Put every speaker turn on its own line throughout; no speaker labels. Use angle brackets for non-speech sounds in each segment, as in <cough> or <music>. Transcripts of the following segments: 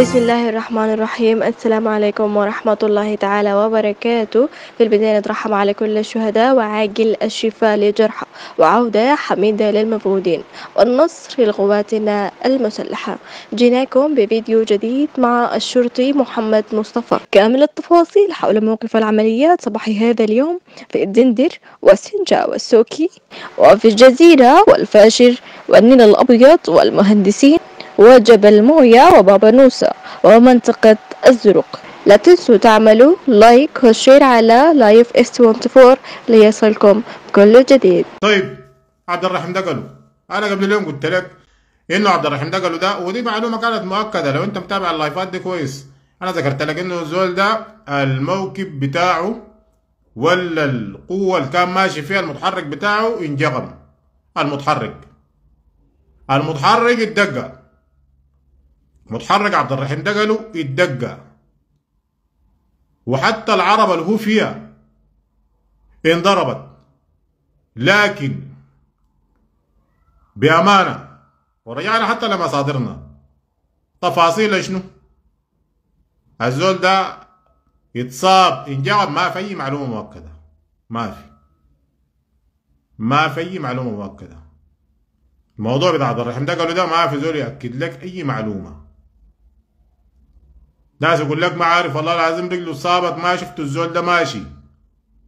بسم الله الرحمن الرحيم السلام عليكم ورحمة الله تعالى وبركاته في البداية نترحم على كل الشهداء وعاجل الشفاء لجرحى وعودة حميدة للمفقودين والنصر لقواتنا المسلحة جيناكم بفيديو جديد مع الشرطي محمد مصطفى كامل التفاصيل حول موقف العمليات صباح هذا اليوم في الدندر والسنجا والسوكي وفي الجزيرة والفاشر والنيل الأبيض والمهندسين وجبل مويا وبابا نوسة ومنطقة الزرق لا تنسوا تعملوا لايك وشير على لايف اس 24 ليصلكم كل جديد طيب عبد الرحيم ده قالوا انا قبل اليوم قلت لك انه عبد الرحيم ده قالوا ده ودي معلومه كانت مؤكده لو انت متابع اللايفات دي كويس انا ذكرت لك انه الزول ده الموكب بتاعه ولا القوه اللي كان ماشي فيها المتحرك بتاعه انجغم المتحرك المتحرك الدقه متحرك عبد الرحيم دقلو قالوا الدقة وحتى العرب اللي هو فيها انضربت لكن بأمانة ورجعنا حتى لمصادرنا تفاصيل شنو الزول ده يتصاب انجاب ما في أي معلومة مؤكدة ما في ما في أي معلومة مؤكدة الموضوع بتاع عبد الرحيم ده قالوا ده ما في زول يأكد لك أي معلومة ناس يقول لك ما عارف والله العظيم رجله صابت ما شفت الزول ده ماشي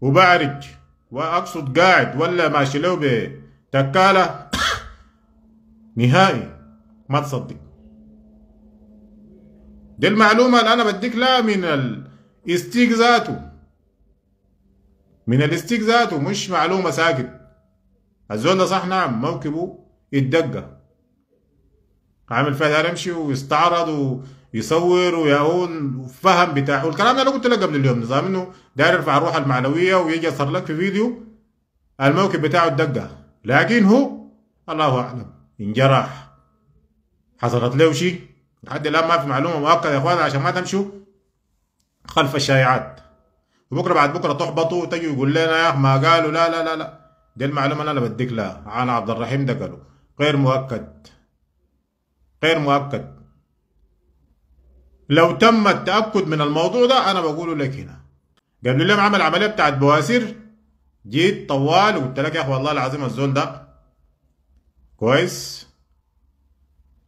وبعرج واقصد قاعد ولا ماشي له بتكاله <coughs> نهائي ما تصدق دي المعلومة اللي أنا بديك لها من الاستيك ذاته من الاستيك ذاته مش معلومة ساكت الزول ده صح نعم موكبه الدقة عامل فيها رمشي ويستعرض يصور ويعون فهم بتاعه الكلام ده انا قلت لك قبل اليوم نظام انه داير يرفع الروح المعنويه ويجي يصر لك في فيديو الموكب بتاعه الدقه لكن هو الله اعلم انجرح حصلت له شيء لحد الان ما في معلومه مؤكده يا اخوان عشان ما تمشوا خلف الشائعات وبكره بعد بكره تحبطوا وتجوا يقول لنا يا اخ ما قالوا لا لا لا لا دي المعلومه اللي انا بديك لها انا عبد الرحيم ده قالوا غير مؤكد غير مؤكد لو تم التأكد من الموضوع ده أنا بقوله لك هنا قبل اليوم عمل عملية بتاعت بواسير جيت طوال وقلت لك يا أخو والله العظيم الزول ده كويس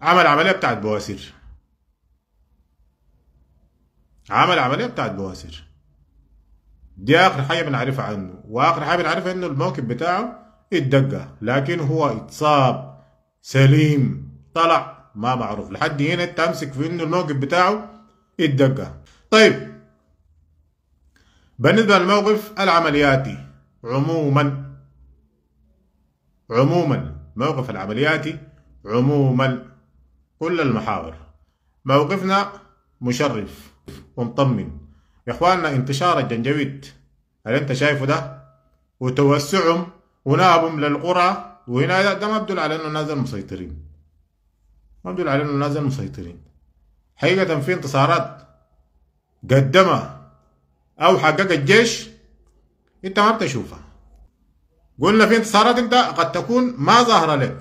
عمل عملية بتاعت بواسير عمل عملية بتاعت بواسير دي آخر حاجة بنعرفها عنه وآخر حاجة بنعرفها إنه الموكب بتاعه اتدقى لكن هو اتصاب سليم طلع ما معروف لحد هنا انت امسك في انه الموقف بتاعه الدقه طيب بالنسبه للموقف العملياتي عموما عموما موقف العملياتي عموما كل المحاور موقفنا مشرف ومطمن يا اخواننا انتشار الجنجويت اللي انت شايفه ده وتوسعهم ونابهم للقرى وهنا ده ما بدل على انه نازل مسيطرين ما دول علينا الناس المسيطرين حقيقة في انتصارات قدمها أو حقق الجيش أنت ما بتشوفها قلنا في انتصارات أنت قد تكون ما ظاهرة لك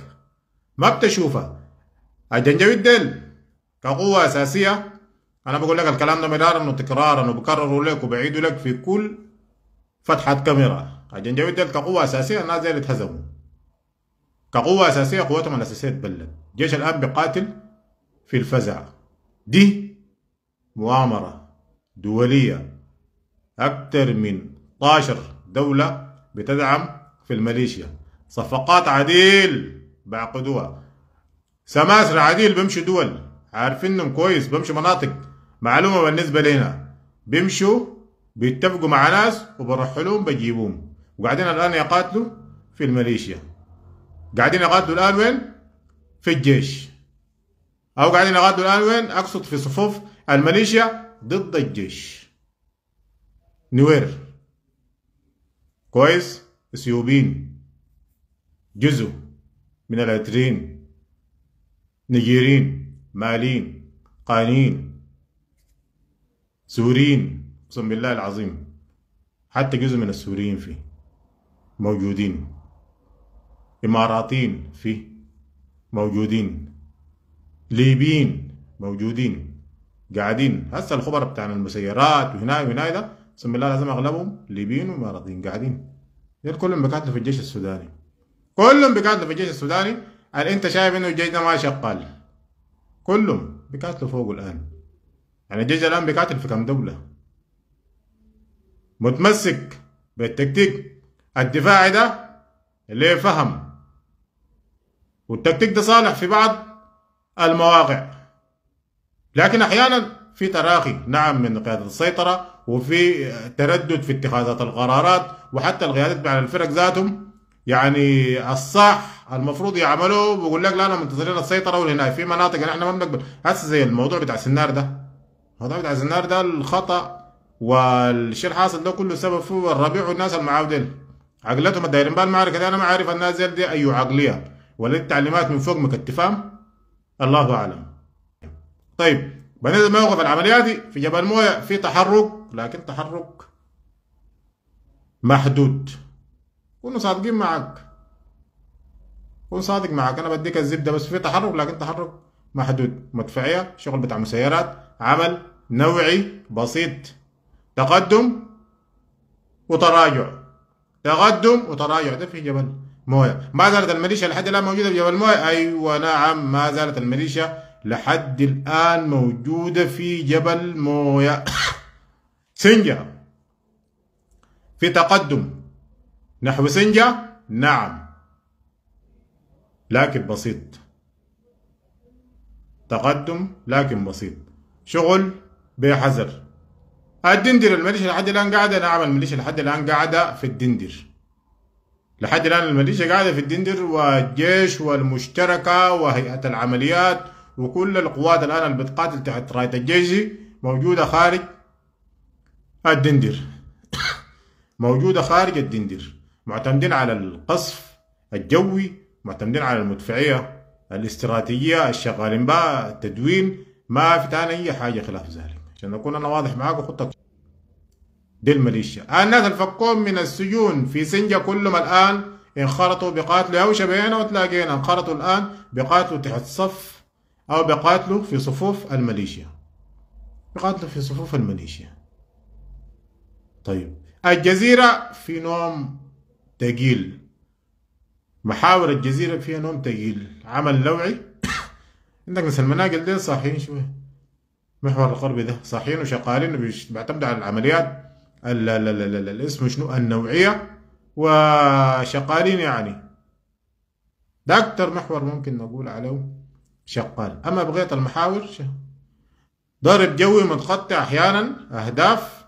ما بتشوفها الجنجويد ديل كقوة أساسية أنا بقول لك الكلام ده مرارا وتكرارا وبكرره لك وبعيده لك في كل فتحة كاميرا الجنجويد ديل كقوة أساسية الناس اللي تهزموا كقوة أساسية قوتهم الأساسية تبلد الجيش الآن بيقاتل في الفزع دي مؤامرة دولية أكثر من 12 دولة بتدعم في الميليشيا صفقات عديل بعقدوها سماسرة عديل بيمشوا دول عارفينهم كويس بيمشوا مناطق معلومة بالنسبة لنا بيمشوا بيتفقوا مع ناس وبرحلوهم بجيبوهم وقاعدين الآن يقاتلوا في الميليشيا قاعدين يغادوا الان وين؟ في الجيش او قاعدين يغادوا الان وين؟ اقصد في صفوف الميليشيا ضد الجيش نوير كويس اثيوبيين جزء من الاترين نيجيرين مالين قانين سوريين اقسم بالله العظيم حتى جزء من السوريين فيه موجودين إماراتيين فيه موجودين ليبيين موجودين قاعدين هسه الخبر بتاع المسيرات وهنا وهنا ده بسم الله لازم اغلبهم ليبيين واماراتيين قاعدين كلهم بيقاتلوا في الجيش السوداني كلهم بيقاتلوا في الجيش السوداني اللي انت شايف انه الجيش ده ما شغال كلهم بيقاتلوا فوق الان يعني الجيش الان بيقاتل في كم دوله متمسك بالتكتيك الدفاعي ده اللي فهم والتكتيك ده صالح في بعض المواقع لكن احيانا في تراخي نعم من قيادة السيطرة وفي تردد في اتخاذات القرارات وحتى القيادات بعد الفرق ذاتهم يعني الصح المفروض يعملوه بيقول لك لا انا منتظرين السيطرة والهنا في مناطق احنا ما بنقبل هسه زي الموضوع بتاع سنار ده الموضوع بتاع سنار ده الخطأ والشيء الحاصل ده كله سبب فيه الربيع والناس المعاودين عقلتهم الدايرين بالمعركة دي انا ما عارف الناس دي اي عقلية ولا التعليمات من فوق مكتفام الله اعلم طيب موقف لموقف العملياتي في جبل مويه في تحرك لكن تحرك محدود كونوا صادقين معك كون صادق معك انا بديك الزبده بس في تحرك لكن تحرك محدود مدفعيه شغل بتاع مسيرات عمل نوعي بسيط تقدم وتراجع تقدم وتراجع ده في جبل مويه ما زالت الميليشيا لحد الان موجوده في جبل مويه ايوه نعم ما زالت الميليشيا لحد الان موجوده في جبل مويه <coughs> سنجا في تقدم نحو سنجا نعم لكن بسيط تقدم لكن بسيط شغل بحذر الدندر الميليشيا لحد الان قاعده نعم الميليشيا لحد الان قاعده في الدندر لحد الآن الميليشيا قاعدة في الدندر والجيش والمشتركة وهيئة العمليات وكل القوات الآن اللي بتقاتل تحت راية الجيش موجودة خارج الدندر <coughs> موجودة خارج الدندر معتمدين على القصف الجوي معتمدين على المدفعية الاستراتيجية الشغالين بها التدوين ما في تاني أي حاجة خلاف ذلك عشان أكون أنا واضح معاك وخطك دي الميليشيا الناس الفكون من السجون في سنجا كلهم الآن انخرطوا بقاتلوا أو شبهنا وتلاقينا انخرطوا الآن بقاتلوا تحت صف أو بقاتلوا في صفوف الميليشيا بقاتلوا في صفوف الميليشيا طيب الجزيرة في نوم تقيل محاور الجزيرة فيها نوم تقيل عمل لوعي <coughs> عندك ناس المناقل دي صاحيين شوية محور القرب ده صاحيين وشغالين بيعتمدوا على العمليات لا لا لا لا الاسم شنو النوعية وشغالين يعني ده أكتر محور ممكن نقول عليه شغال أما بغية المحاور ضرب جوي متقطع أحيانا أهداف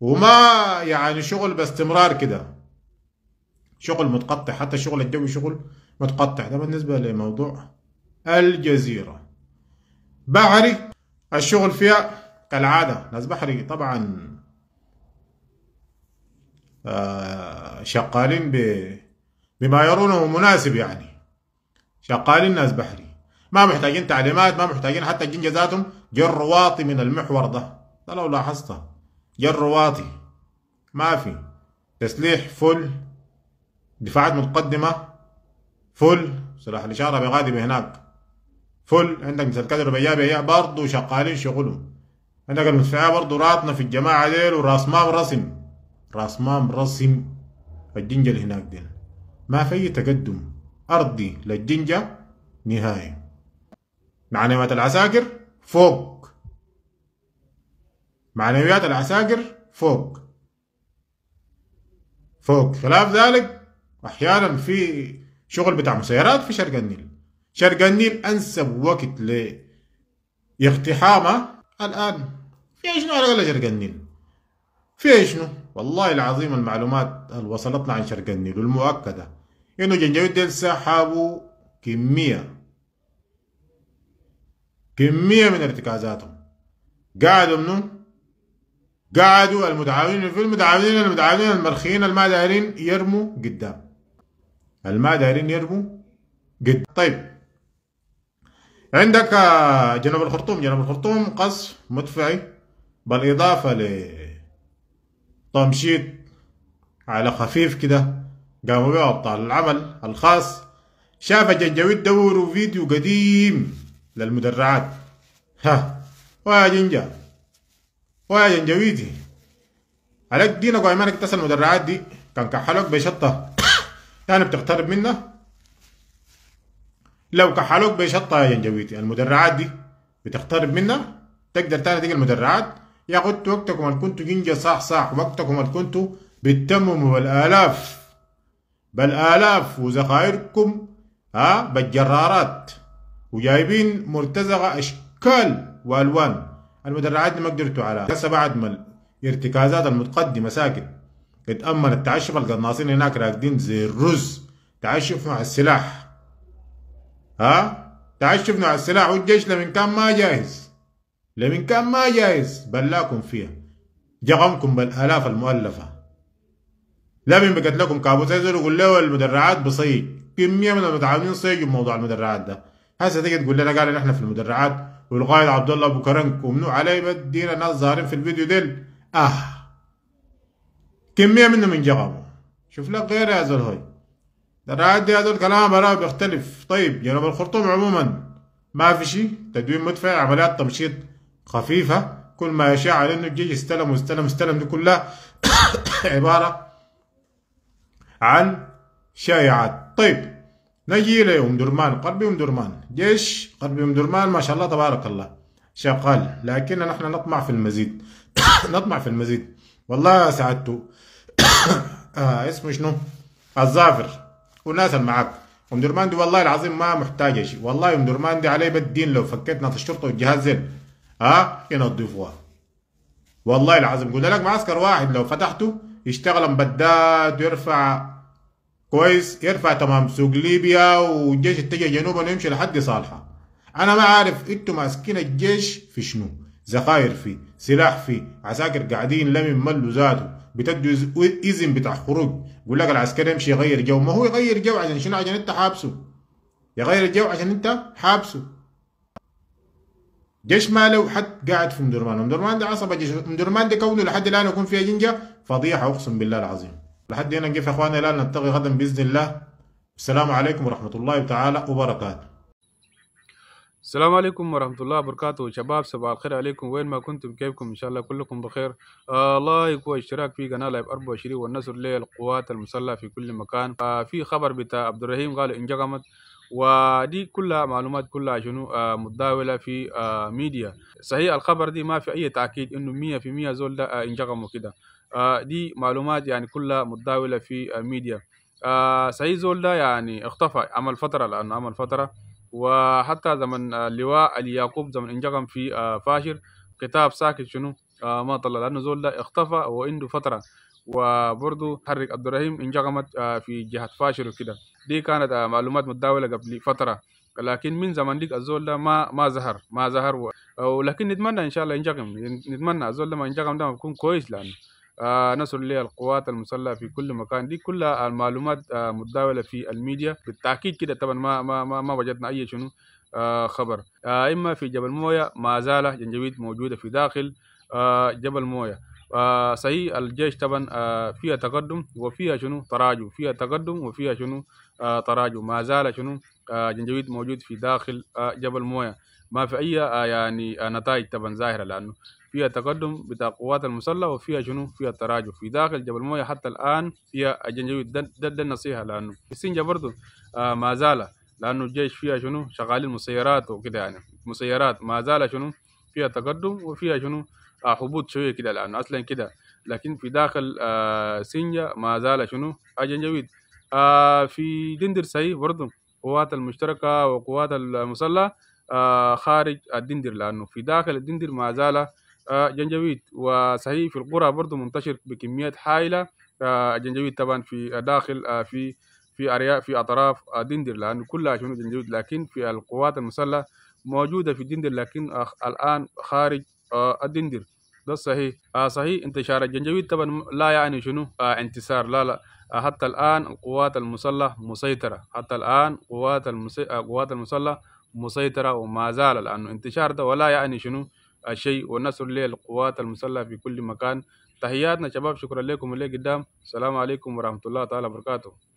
وما يعني شغل باستمرار كده شغل متقطع حتى الشغل الجوي شغل متقطع ده بالنسبة لموضوع الجزيرة بحري الشغل فيها كالعادة ناس بحري طبعا آه، شغالين بما يرونه مناسب يعني شغالين ناس بحري ما محتاجين تعليمات ما محتاجين حتى الجن ذاتهم جر واطي من المحور ده ده لو لاحظته جر واطي ما في تسليح فل دفاعات متقدمة فل سلاح الإشارة بغادي هناك فل عندك مثل كدر بيابية برضه شغالين شغلهم عندك المدفعية برضه راطنة في الجماعة ديل وراس مام رسم راس رسم الجنجة اللي هناك دين ما في تقدم أرضي للجنجة نهائي معنويات العساكر فوق معنويات العساكر فوق فوق خلاف ذلك أحيانا في شغل بتاع مسيرات في شرق النيل شرق النيل أنسب وقت لاقتحامه الآن في شنو على شرق النيل في شنو والله العظيم المعلومات اللي وصلتنا عن شرق النيل المؤكدة إنه جنجاوي ديل سحبوا كمية كمية من ارتكازاتهم قعدوا منهم قعدوا المتعاونين في المتعاونين المتعاونين المرخيين الما دايرين يرموا قدام الما دايرين يرموا قدام طيب عندك آه، جنوب الخرطوم جنوب الخرطوم قصف مدفعي بالإضافة ل طمشيت على خفيف كده قاموا بيه أبطال العمل الخاص شاف الجنجويد دوروا فيديو قديم للمدرعات ها ويا جنجا ويا جنجاويتي عليك دينا مانك تسأل المدرعات دي كان كحلوك بشطة <coughs> يعني بتقترب منه لو كحلوك بشطة يا جنجويتي المدرعات دي بتقترب منها تقدر تاني تلقى المدرعات ياخد وقتكم اللي كنتوا جنجة صح صح وقتكم اللي كنتوا بتتمموا بالآلاف بالآلاف وذخائركم ها بالجرارات وجايبين مرتزقة أشكال وألوان المدرعات دي ما قدرتوا على هسه بعد ما الارتكازات المتقدمة ساكن اتأمن التعشف القناصين هناك راكدين زي الرز تعشف مع السلاح ها تعشف مع السلاح والجيش لمن كان ما جاهز لمن كان ما جايز بلاكم فيها جغمكم بالآلاف المؤلفة لمن بقت لكم كابوس يزول يقول له المدرعات بصيج كمية من المتعاونين صيجوا بموضوع المدرعات ده هسه تيجي تقول لنا قال نحن في المدرعات والقائد عبد الله ابو كرنك ومنو علي بدينا ناس ظاهرين في الفيديو ديل اه كمية منهم انجغموا شوف لك غير يا زول هوي الرعايات دي هذول كلام براء بيختلف طيب جنوب الخرطوم عموما ما في شيء تدوين مدفع عمليات تمشيط خفيفة كل ما يشاء على أنه الجيش استلم واستلم استلم دي كلها <coughs> عبارة عن شائعات طيب نجي إلى أم درمان قربي أم درمان جيش قربي أم درمان ما شاء الله تبارك الله شغال لكن نحن نطمع في المزيد <coughs> نطمع في المزيد والله سعدت <coughs> آه اسمه شنو الظافر والناس اللي ام درمان دي والله العظيم ما محتاجه شيء والله ام درمان دي عليه بالدين لو فكيت ناس الشرطه والجهاز زين ها ينظفوها إيه والله العظيم قلت لك معسكر واحد لو فتحته يشتغل مبدات ويرفع كويس يرفع تمام سوق ليبيا والجيش اتجه جنوبا ويمشي لحد صالحه انا ما عارف انتوا ماسكين الجيش في شنو ذخاير فيه سلاح فيه عساكر قاعدين لم يملوا ذاته بتدوا اذن بتاع خروج يقول لك العسكري يمشي يغير جو ما هو يغير جو عشان شنو عشان انت حابسه يغير الجو عشان انت حابسه جيش لو حد قاعد في مدرمان مدرمان ده عصبة جيش مدرمان ده كونه لحد الآن يكون فيها جنجة فضيحة أقسم بالله العظيم لحد هنا نقف يا أخواني الآن نلتقي غدا بإذن الله السلام عليكم ورحمة الله تعالى وبركاته
السلام عليكم ورحمة الله وبركاته شباب صباح الخير عليكم وين ما كنتم كيفكم إن شاء الله كلكم بخير آه لايك واشتراك في قناة لايف 24 والنصر للقوات المسلحة في كل مكان آه في خبر بتاع عبد الرحيم قال انجمت ودي كلها معلومات كلها شنو آه، متداولة في ميديا آه، صحيح الخبر دي ما في أي تأكيد إنه مية في مية زول ده آه، انجغموا كده دي معلومات يعني كلها متداولة في ميديا صحيح زول ده يعني اختفى عمل فترة لأنه عمل فترة وحتى زمن اللواء اليعقوب زمن انجغم في فاشر كتاب ساكت شنو ما طلع لأنه زول ده اختفى وعنده فترة وبرضو حرك عبد الرحيم انجغمت في جهة فاشر وكده دي كانت آه، معلومات متداوله قبل فتره لكن من زمان ليك الزول ده ما ما ظهر ما ظهر ولكن نتمنى ان شاء الله ينجم نتمنى الزول ده ما ينجم ده يكون كويس لان آه، نصر لي للقوات المسلحه في كل مكان دي كلها المعلومات آه، متداوله في الميديا بالتاكيد كده طبعا ما ما ما, ما وجدنا اي شنو خبر اما في جبل مويه ما زال جنجبيد موجوده في داخل جبل مويه صحيح آه، الجيش طبعا آه، فيها تقدم وفيها شنو تراجع فيها تقدم وفيها شنو آه، تراجع ما زال شنو جنجويد موجود في داخل جبل مويه ما في اي يعني نتائج طبعا ظاهره لانه فيها تقدم بتاع القوات المسلحه وفيها شنو فيها تراجع في داخل جبل مويه حتى الان فيها جنجويد ده, ده, ده النصيحه لانه في السنجه برضه ما زال لانه الجيش فيها شنو شغالين مسيرات وكده يعني مسيرات ما زال شنو فيها تقدم وفيها شنو هبوط آه، شويه كده لانه اصلا كده لكن في داخل آه، سنجا ما زال شنو آه في دندر ساي برضو القوات المشتركه وقوات المسلحه آه، خارج الدندر لانه في داخل الدندر ما زال جنجويد وصحيح في القرى برضو منتشر بكميات هائله جنجويد طبعا في داخل في في ارياء في اطراف دندر لانه كلها شنو جنجويد لكن في القوات المسلحه موجوده في دندر لكن الان خارج الدندر آه، ده صحيح آه صحيح انتشار الجنجويد طبعا لا يعني شنو آه انتصار لا لا آه حتى الان القوات المسلحه مسيطره حتى الان قوات المسي... آه، قوات المسلحه مسيطره وما زال لانه انتشار ده ولا يعني شنو الشيء آه، ونصر للقوات المسلحه في كل مكان تحياتنا شباب شكرا لكم اللي قدام السلام عليكم ورحمه الله تعالى وبركاته